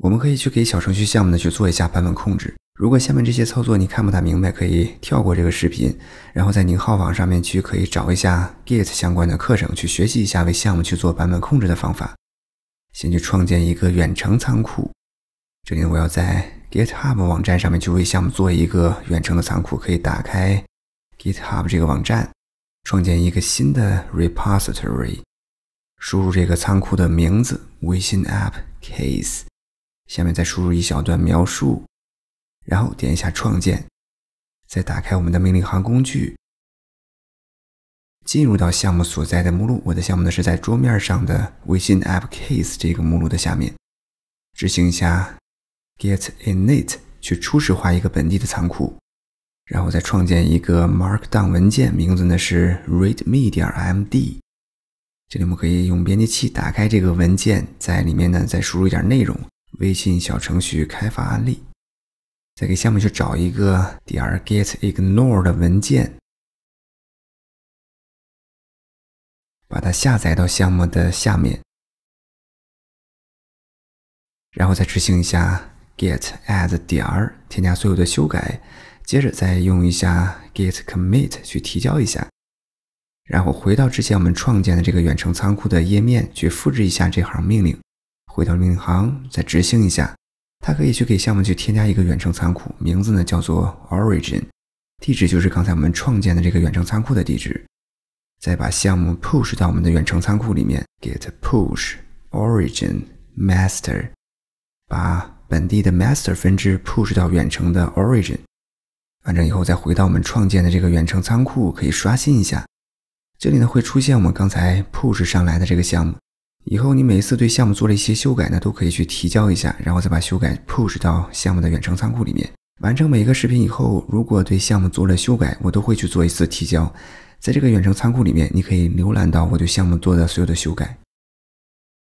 我们可以去给小程序项目呢去做一下版本控制。如果下面这些操作你看不大明白，可以跳过这个视频，然后在宁浩网上面去可以找一下 Git 相关的课程去学习一下为项目去做版本控制的方法。先去创建一个远程仓库。这里我要在 GitHub 网站上面去为项目做一个远程的仓库。可以打开 GitHub 这个网站，创建一个新的 Repository，输入这个仓库的名字微信 App Case。下面再输入一小段描述，然后点一下创建，再打开我们的命令行工具，进入到项目所在的目录。我的项目呢是在桌面上的微信 AppCase 这个目录的下面。执行一下 g e t init 去初始化一个本地的仓库，然后再创建一个 Markdown 文件，名字呢是 readme 点 md。这里我们可以用编辑器打开这个文件，在里面呢再输入一点内容。微信小程序开发案例，再给下面去找一个点儿 get ignored 文件，把它下载到项目的下面，然后再执行一下 get add 点儿添加所有的修改，接着再用一下 get commit 去提交一下，然后回到之前我们创建的这个远程仓库的页面去复制一下这行命令。回到命令行，再执行一下，它可以去给项目去添加一个远程仓库，名字呢叫做 origin，地址就是刚才我们创建的这个远程仓库的地址，再把项目 push 到我们的远程仓库里面，git push origin master，把本地的 master 分支 push 到远程的 origin，完成以后再回到我们创建的这个远程仓库，可以刷新一下，这里呢会出现我们刚才 push 上来的这个项目。以后你每一次对项目做了一些修改呢，都可以去提交一下，然后再把修改 push 到项目的远程仓库里面。完成每一个视频以后，如果对项目做了修改，我都会去做一次提交。在这个远程仓库里面，你可以浏览到我对项目做的所有的修改。